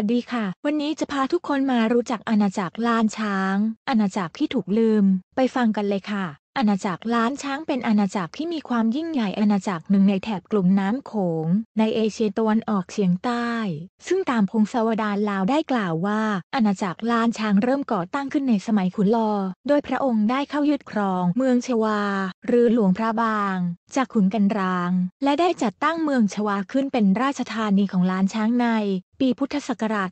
วัสดีค่ะ วันนี้จะพาทุกคนมารู้จักอาณาจักรล้านช้าง อาณาจักรที่ถูกลืม ไปฟังกันเลยค่ะ อาณาจักรล้านช้างเป็นอาณาจักรที่มีความยิ่งใหญ่อาณาจักรหนึ่งในแถบกลุ่มน้ำโขง ในเอเชียตะวันออกเฉียงใต้ ซึ่งตามพงศาวดารลาวได้กล่าวว่าอาณาจักรล้านช้างเริ่มก่อตั้งขึ้นในสมัยขุนลอ โดยพระองค์ได้เข้ายึดครอง เมืองเชวาหรือหลวงพระบาง จากขุนกันราง และได้จัดตั้งเมืองชวาขึ้นเป็นราชธานีของล้านช้างใน ปีพุทธศักราช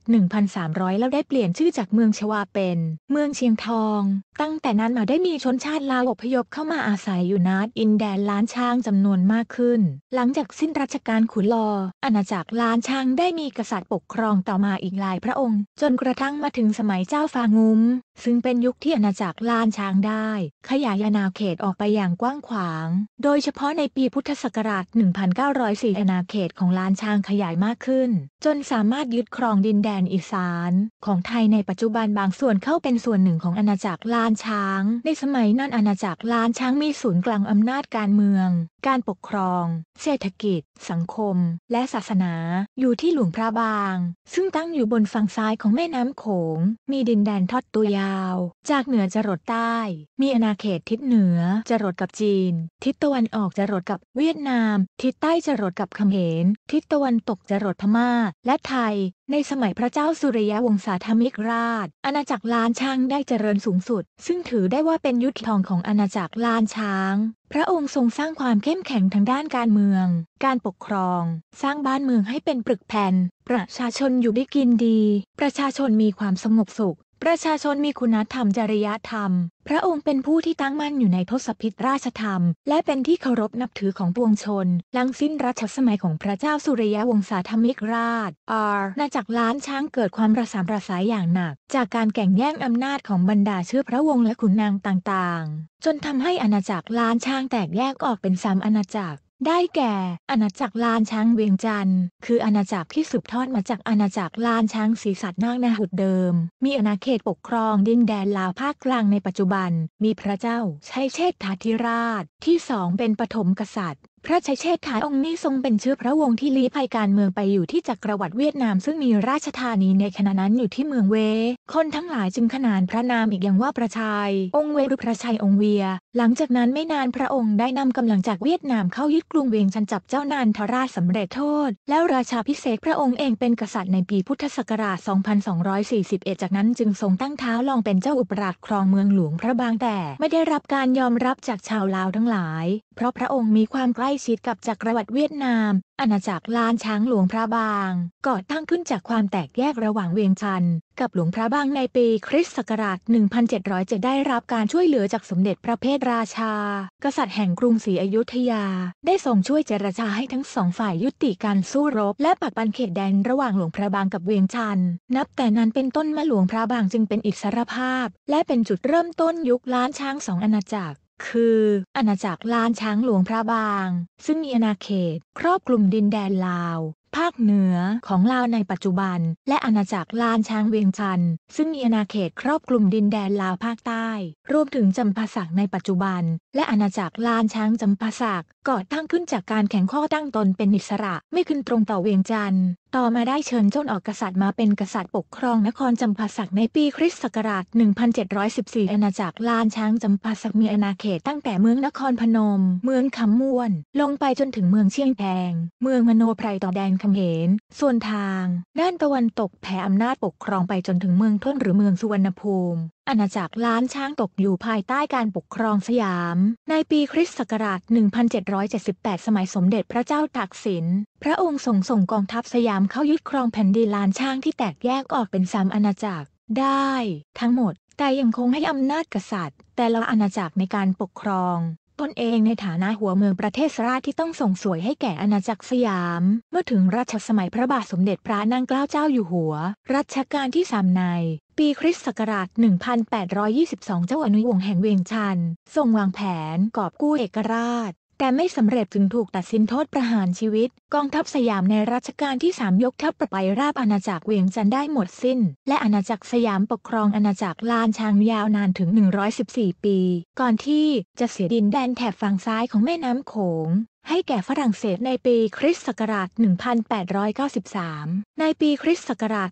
1300 แล้วได้เปลี่ยนชื่อจากเมืองชวาเป็น เมืองเชียงทอง ตั้งแต่นั้นมาได้มีชนชาติลาวอพยพเข้ามาอาศัยอยู่นัดอินแดนล้านช้างจำนวนมากขึ้น หลังจากสิ้นรัชกาลขุนลอ อาณาจักรล้านช้างได้มีกษัตริย์ปกครองต่อมาอีกหลายพระองค์ จนกระทั่งมาถึงสมัยเจ้าฟางุ้มซึ่งเป็นยุคที่อาณาจักรล้านช้างได้ ขยายอาณาเขตออกไปอย่างกว้างขวาง โดยเฉพาะในปีพุทธศักราช 1904 อาณาเขตของล้านช้างขยายมากขึ้น จนสามารถยึดครองดินแดนอีสาน ของไทยในปัจจุบันบางส่วนเข้าเป็นส่วนหนึ่งของอาณาจักรล้านช้าง ในสมัยนั้นอาณาจักรล้านช้างมีศูนย์กลางอำนาจการเมือง การปกครอง เศรษฐกิจ สังคม และศาสนาอยู่ที่หลวงพระบาง ซึ่งตั้งอยู่บนฝั่งซ้ายของแม่น้ำโขง มีดินแดนทอดตัวยาวาวจากเหนือจรดใต้ มีอาณาเขตทิศเหนือจรดกับจีน ทิศตะวันออกจรดกับเวียดนาม ทิศใต้จรดกับเขมร ทิศตะวันตกจรดพม่าและไทย ในสมัยพระเจ้าสุริยวงศาธมิกราช อาณาจักรล้านช้างได้เจริญสูงสุด ซึ่งถือได้ว่าเป็นยุทธทองของอาณาจักรล้านช้าง พระองค์ทรงสร้างความเข้มแข็งทางด้านการเมือง การปกครอง สร้างบ้านเมืองให้เป็นปรึกแผ่น ประชาชนอยู่ได้กินดี ประชาชนมีความสงบสุขประชาชนมีคุณธรรมจริยธรรม พระองค์เป็นผู้ที่ตั้งมั่นอยู่ในทศพิตรราชธรรม และเป็นที่เคารพนับถือของปวงชน หลังสิ้นรัชสมัยของพระเจ้าสุริยวงศาธรรมิกราชอาณาจักรล้านช้างเกิดความระสามระสายอย่างหนัก จากการแก่งแย่งอำนาจของบรรดาเชื้อพระวงศ์และขุนนางต่างๆ จนทำให้อาณาจักรล้านช้างแตกแยกออกเป็นสามอาณาจักรได้แก่ อาณาจักรลานช้างเวียงจันทร์คืออาณาจักรที่สืบทอดมาจากอาณาจักรลานช้างศรีสัตว์นางนาหุดเดิม มีอาณาเขตปกครองดินแดนลาวภาคกลางในปัจจุบัน มีพระเจ้าชัยเชษฐาธิราช ที่สองเป็นปฐมกษัตริย์ พระชัยเชษฐาองค์นี้ทรงเป็นเชื้อพระวงศ์ที่ลี้ภัยการเมืองไปอยู่ที่จักรวรรดิเวียดนามซึ่งมีราชธานีในขณะนั้นอยู่ที่เมืองเว คนทั้งหลายจึงขนานพระนามอีกอย่างว่าประชัยองค์เวหรือพระชัยองค์เวียหลังจากนั้นไม่นานพระองค์ได้นำกำลังจากเวียดนามเข้ายึดกรุงเวียงจันจับเจ้านานทราชสำเร็จโทษแล้วราชาพิเศษพระองค์เองเป็นกษัตริย์ในปีพุทธศักราช 2241 จากนั้นจึงทรงตั้งเท้าลองเป็นเจ้าอุปราชครองเมืองหลวงพระบางแต่ไม่ได้รับการยอมรับจากชาวลาวทั้งหลายเพราะพระองค์มีความใกล้ชิดกับจักรวรรดิเวียดนามอาณาจักรลานช้างหลวงพระบางก่อตั้งขึ้นจากความแตกแยกระหว่างเวียงชันกับหลวงพระบางในปีคริสต์ศักราช 1700 จะได้รับการช่วยเหลือจากสมเด็จพระเพทราชา กษัตริย์แห่งกรุงศรีอยุธยา ได้ส่งช่วยเจรจาให้ทั้งสองฝ่ายยุติการสู้รบและปักปันเขตแดนระหว่างหลวงพระบางกับเวียงชันนับแต่นั้นเป็นต้นมาหลวงพระบางจึงเป็นอิสรภาพและเป็นจุดเริ่มต้นยุคล้านช้างสองอาณาจักรคืออาณาจักรลานช้างหลวงพระบาง ซึ่งมีอาณาเขตครอบคลุมดินแดนลาวภาคเหนือของลาวในปัจจุบัน และอาณาจักรลานช้างเวียงจันทร์ซึ่งมีอาณาเขตครอบคลุมดินแดนลาวภาคใต้ รวมถึงจำปาสักในปัจจุบัน และอาณาจักรลานช้างจำปาสักก่อตั้งขึ้นจากการแข่งข้อตั้งตนเป็นอิสระไม่ขึ้นตรงต่อเวียงจันทร์ต่อมาได้เชิญเจ้าออกกษัตริย์มาเป็นกษัตริย์ปกครองนครจำปาสักในปีคริสต์ศักราช 1714 อาณาจักรลานช้างจำปาสักมีอาณาเขตตั้งแต่เมืองนครพนม เมืองคำม่วนลงไปจนถึงเมืองเชียงแพง เมืองมโนไพรต่อแดนคำเหนส่วนทาง ด้านตะวันตกแผ่อำนาจปกครองไปจนถึงเมืองท้นหรือเมืองสุวรรณภูมิอาณาจักรล้านช้างตกอยู่ภายใต้การปกครองสยาม ในปีคริสต์ศักราช 1778 สมัยสมเด็จพระเจ้าตากสิน พระองค์ทรงส่งกองทัพสยามเข้ายึดครองแผ่นดินล้านช้างที่แตกแยกออกเป็นสามอาณาจักร ได้ ทั้งหมด แต่ยังคงให้อำนาจกษัตริย์ แต่ละอาณาจักรในการปกครองตนเองในฐานะหัวเมืองประเทศสราชที่ต้องส่งสวยให้แก่อาณาจักรสยาม เมื่อถึงราชสมัยพระบาทสมเด็จพระนางเกล้าเจ้าอยู่หัว รัชกาลที่สามใน ปีคริสต์ศักราช 1822 เจ้าอนุวงศ์แห่งเวียงชันทรงวางแผนกอบกู้เอกราชแต่ไม่สำเร็จจึงถูกตัดสินโทษประหารชีวิต กองทัพสยามในรัชกาลที่สามยกทัพประไปราบอาณาจักรเวียงจันได้หมดสิ้น และอาณาจักรสยามปกครองอาณาจักรลานช้างยาวนานถึง 114 ปี ก่อนที่จะเสียดินแดนแถบฝั่งซ้ายของแม่น้ำโขงให้แก่ฝรั่งเศสในปีคริสต์ศักราช 1893 ในปีคริสต์ศักราช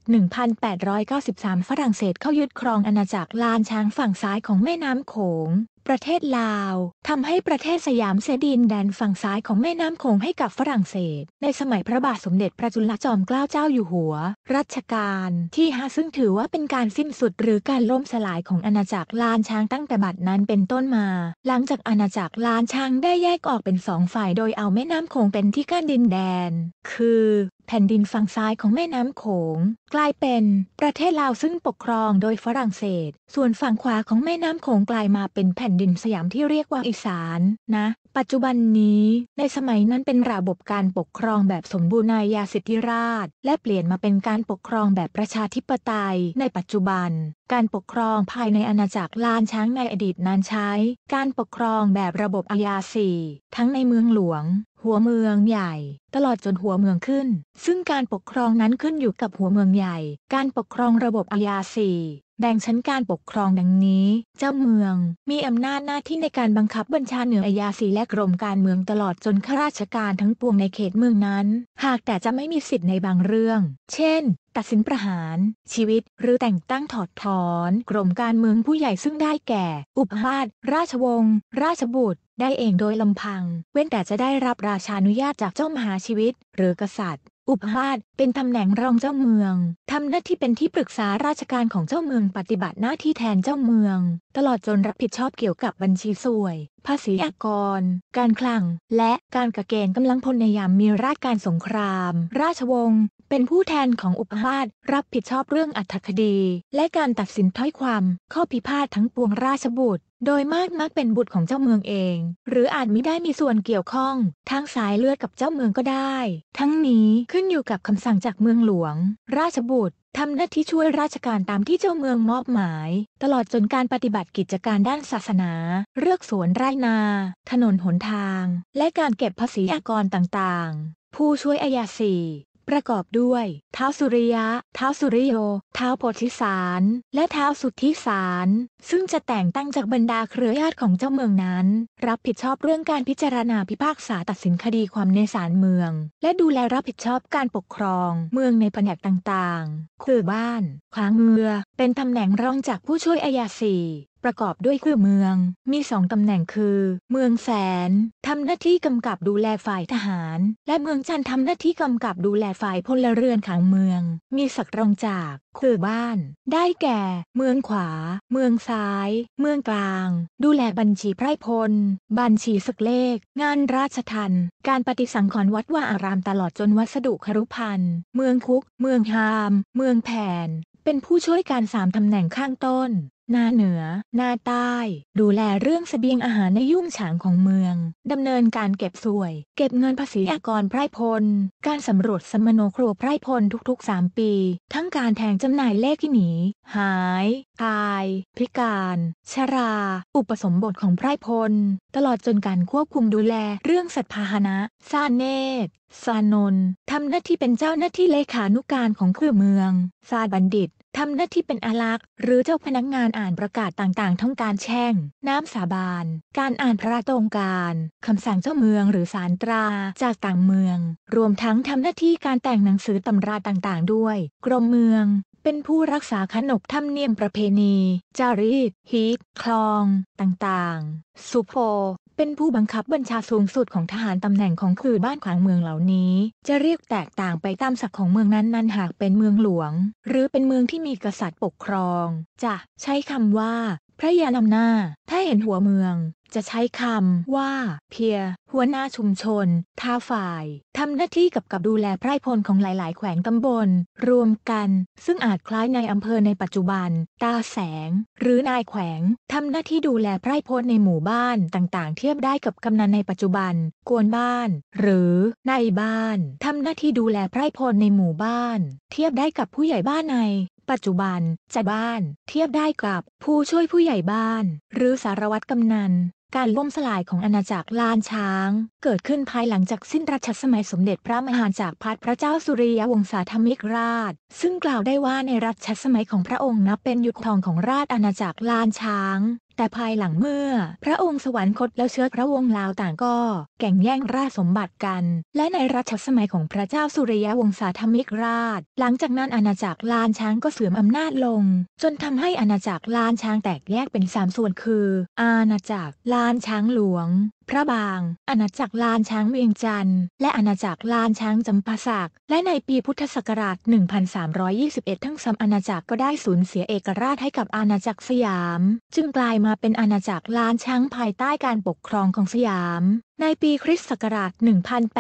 1893 ฝรั่งเศสเข้ายึดครองอาณาจักรลานช้างฝั่งซ้ายของแม่น้ำโขง ประเทศลาวทำให้ประเทศสยามเสียดินแดนฝั่งซ้ายของแม่น้ำโขงให้กับฝรั่งเศส ในสมัยพระบาทสมเด็จพระจุลจอมเกล้าเจ้าอยู่หัว รัชกาลที่หาซึ่งถือว่าเป็นการสิ้นสุดหรือการล่มสลายของอาณาจักรลานช้างตั้งแต่บัดนั้นเป็นต้นมา หลังจากอาณาจักรลานช้างได้แยกออกเป็นสองฝ่ายโดยดยเอาแม่น้ำคงเป็นที่กั้นดินแดน คือแผ่นดินฝั่งซ้ายของแม่น้ำโขงกลายเป็น ประเทศลาวซึ่งปกครองโดยฝรั่งเศส ส่วนฝั่งขวาของแม่น้ำโขงกลายมาเป็นแผ่นดินสยามที่เรียกว่าอีสานนะ ปัจจุบันนี้ ในสมัยนั้นเป็นระบบการปกครองแบบสมบูรณาญาสิทธิราช และเปลี่ยนมาเป็นการปกครองแบบประชาธิปไตย ในปัจจุบัน การปกครองภายในอาณาจักรลานช้างในอดีตนั้นใช้ การปกครองแบบระบบอาญาสีทั้งในเมืองหลวงหัวเมืองใหญ่ตลอดจนหัวเมืองขึ้น ซึ่งการปกครองนั้นขึ้นอยู่กับหัวเมืองใหญ่ การปกครองระบบอาญาสี่แบ่งชั้นการปกครองดังนี้ เจ้าเมืองมีอำนาจหน้าที่ในการบังคับบัญชาเหนืออาญาสีและกรมการเมืองตลอดจนข้าราชการทั้งปวงในเขตเมืองนั้น หากแต่จะไม่มีสิทธิ์ในบางเรื่อง เช่น ตัดสินประหาร ชีวิตหรือแต่งตั้งถอดถอนกรมการเมืองผู้ใหญ่ซึ่งได้แก่ อุปราชราชวงศ์ราชบุตรได้เองโดยลำพัง เว้นแต่จะได้รับราชานุญาตจากเจ้ามหาชีวิตหรือกษัตริย์ อุปราชเป็นตำแหน่งรองเจ้าเมืองทำหน้าที่เป็นที่ปรึกษาราชการของเจ้าเมือง ปฏิบัติหน้าที่แทนเจ้าเมือง ตลอดจนรับผิดชอบเกี่ยวกับบัญชีสวย ภาษีอากร การคลัง และการกระเกณฑ์กำลังพลในยามมีราชการสงคราม ราชวงศ์เป็นผู้แทนของอุปราชรับผิดชอบเรื่องอัธคดี และการตัดสินถ้อยความข้อพิพาททั้งปวงราชบุตรโดยมากมักเป็นบุตรของเจ้าเมืองเอง หรืออาจมิได้มีส่วนเกี่ยวข้องทางสายเลือดกับเจ้าเมืองก็ได้ ทั้งนี้ขึ้นอยู่กับคำสั่งจากเมืองหลวง ราชบุตรทำหน้าที่ช่วยราชการตามที่เจ้าเมืองมอบหมาย ตลอดจนการปฏิบัติกิจการด้านศาสนาเลือกสวนไร่นา ถนนหนทาง และการเก็บภาษีอากรต่างๆ ผู้ช่วยอายาสีประกอบด้วยท้าวสุริยะท้าวสุริโยท้าวโพธิสาร และท้าวสุทธิสาร ซึ่งจะแต่งตั้งจากบรรดาเครือญาติของเจ้าเมืองนั้น รับผิดชอบเรื่องการพิจารณาพิพากษาตัดสินคดีความในศาลเมือง และดูแลรับผิดชอบการปกครองเมืองในแผนกต่างๆคือบ้านขวางเมือเป็นตำแหน่งรองจากผู้ช่วยอายาสีประกอบด้วยคือเมือง มีสองตำแหน่งคือ เมืองแสนทำหน้าที่กำกับดูแลฝ่ายทหาร และเมืองจันทร์ทำหน้าที่กำกับดูแลฝ่ายพลเรือนขังเมือง มีศักดิ์รองจากคือบ้าน ได้แก่ เมืองขวา เมืองซ้าย เมืองกลาง ดูแลบัญชีไพรพล บัญชีสึกเลข งานราชทันการปฏิสังขรณ์วัดว่าอารามตลอดจนวัสดุครุพันธ์เมืองคุก เมืองฮาม เมืองแผน เป็นผู้ช่วยการสามตำแหน่งข้างต้นหน้าเหนือ หน้าใต้ ดูแลเรื่องสเสบียงอาหารในยุ่งฉางของเมือง ดำเนินการเก็บสวย เก็บเงินภาษีอากรไพรพล การสำรวจสมโนครัวไพรพลทุกๆ 3 ปี ทั้งการแทงจำหน่ายเลขที่หนี หาย ตาย พิการ ชรา อุปสมบทของไพรพล ตลอดจนการควบคุมดูแลเรื่องสัตว์พาหนะซาเนตซานนททำหน้าที่เป็นเจ้าหน้าที่เลขานุการของเครือเมือง ซาบัณฑิตทำหน้าที่เป็นอาลักษ์หรือเจ้าพนักงานอ่านประกาศต่าง ๆท่องการแช่งน้ำสาบานการอ่านพระราชองการคำสั่งเจ้าเมืองหรือสารตราจากต่างเมือง รวมทั้งทำหน้าที่การแต่งหนังสือตำราต่างๆด้วย กรมเมือง เป็นผู้รักษาขนบธรรมเนียมประเพณี จารีตฮีตคลอง ต่างๆ สุโพเป็นผู้บังคับบัญชาสูงสุดของทหารตำแหน่งของคือบ้านขวางเมืองเหล่านี้ จะเรียกแตกต่างไปตามศักดิ์ของเมืองนั้นนั้นหากเป็นเมืองหลวง หรือเป็นเมืองที่มีกษัตริย์ปกครอง จะใช้คำว่าพระยานำหน้าถ้าเห็นหัวเมืองจะใช้คำ ว่า เพีย หัวหน้าชุมชนท่าฝ่ายทำหน้าที่กับกับดูแลไพร่พลของหลาย ๆ แขวงตำบล รวมกันซึ่งอาจคล้ายในอำเภอในปัจจุบัน ตาแสง หรือนายแขวงทำหน้าที่ดูแลไพร่พลในหมู่บ้านต่างๆ เทียบได้กับกำนันในปัจจุบัน กวนบ้าน หรือนายบ้านทำหน้าที่ดูแลไพร่พลในหมู่บ้าน เทียบได้กับผู้ใหญ่บ้านในปัจจุบันจัดบ้านเทียบได้กับผู้ช่วยผู้ใหญ่บ้าน หรือสารวัตรกำนัน การล่มสลายของอาณาจักรลานช้าง เกิดขึ้นภายหลังจากสิ้นรัชสมัยสมเด็จพระมหาจากพัดพระเจ้าสุริยวงศาธมิกราชซึ่งกล่าวได้ว่าในรัชสมัยของพระองค์นับเป็นยุคทองของราชอาณาจักรลานช้างแต่ภายหลังเมื่อ พระองค์สวรรคตแล้วเชื้อพระวงศ์ลาวต่างก็แก่งแย่งราชสมบัติกัน และในรัชสมัยของพระเจ้าสุริยวงศาธรรมิกราช หลังจากนั้นอาณาจักรลานช้างก็เสื่อมอำนาจลง จนทำให้อาณาจักรลานช้างแตกแยกเป็นสามส่วนคือ อาณาจักรลานช้างหลวงพระบางอาณาจักรลานช้างเวียงจันทร์และอาณาจักรลานช้างจำปาสักและในปีพุทธศักราช 1321 ทั้งสามอาณาจักรก็ได้สูญเสียเอกราชให้กับอาณาจักรสยาม จึงกลายมาเป็นอาณาจักรลานช้างภายใต้การปกครองของสยามในปีคริสต์ศักราช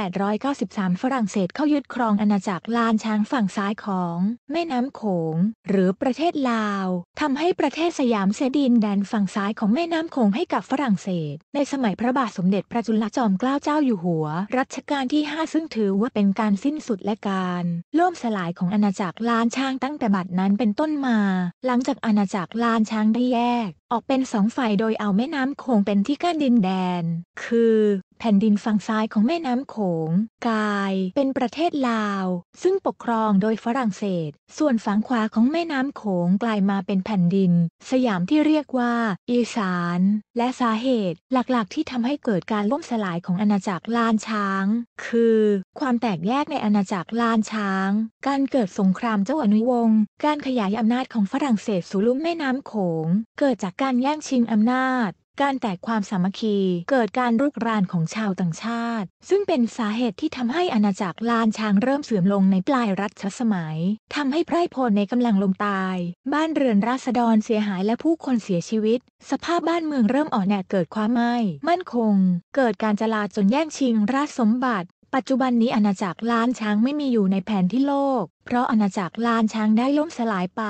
1893 ฝรั่งเศสเข้ายึดครองอาณาจักรลานช้างฝั่งซ้ายของ แม่น้ำโขง หรือประเทศลาวทำให้ประเทศสยามเสียดินแดนฝั่งซ้ายของแม่น้ำโขงให้กับฝรั่งเศส ในสมัยพระบาทสมเด็จพระจุลจอมเกล้าเจ้าอยู่หัวรัชกาลที่ 5 ซึ่งถือว่าเป็นการสิ้นสุดและการล่มสลายของอาณาจักรลานช้างตั้งแต่บัดนั้นเป็นต้นมา หลังจากอาณาจักรลานช้างได้แยกออกเป็นสองฝ่ายโดยเอาแม่น้ำโขงเป็นที่กั้นดินแดน คือแผ่นดินฝั่งซ้ายของแม่น้ำโขงกลาย เป็นประเทศลาว ซึ่งปกครองโดยฝรั่งเศส ส่วนฝั่งขวาของแม่น้ำโขงกลายมาเป็นแผ่นดิน สยามที่เรียกว่า อีสาน และสาเหตุ หลักๆ ที่ทำให้เกิดการล่มสลายของอาณาจักรลานช้าง คือ ความแตกแยกในอาณาจักรลานช้าง การเกิดสงครามเจ้าอนุวงศ์การขยายอำนาจของฝรั่งเศสสู่ลุ่มแม่น้ำโขง เกิดจากการแย่งชิงอำนาจการแตกความสามัคคี เกิดการรุกรานของชาวต่างชาติ ซึ่งเป็นสาเหตุที่ทำให้อาณาจักรลานช้างเริ่มเสื่อมลงในปลายรัชสมัย ทำให้ไพร่พลในกำลังลงตาย บ้านเรือนราษฎรเสียหายและผู้คนเสียชีวิต สภาพบ้านเมืองเริ่มอ่อนแอเกิดความไม่มั่นคง เกิดการจลาจนแย่งชิงราชสมบัติปัจจุบันนี้อาณาจักรล้านช้างไม่มีอยู่ในแผนที่โลก เพราะอาณาจักรล้านช้างได้ล่มสลายไป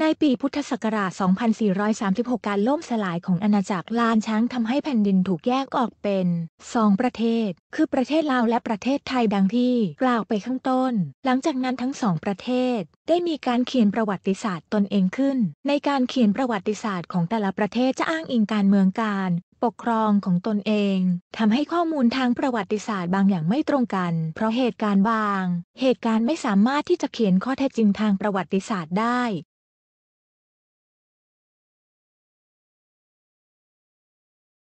ในปีพุทธศักราช 2436 การล่มสลายของอาณาจักรล้านช้างทำให้แผ่นดินถูกแยกออกเป็น2ประเทศ คือประเทศลาวและประเทศไทยดังที่กล่าวไปข้างต้น หลังจากนั้นทั้งสองประเทศ ได้มีการเขียนประวัติศาสตร์ตนเองขึ้น ในการเขียนประวัติศาสตร์ของแต่ละประเทศจะอ้างอิงการเมืองการปกครองของตนเอง ทำให้ข้อมูลทางประวัติศาสตร์บางอย่างไม่ตรงกัน เพราะเหตุการณ์บาง เหตุการณ์ไม่สามารถที่จะเขียนข้อเท็จจริงทางประวัติศาสตร์ได้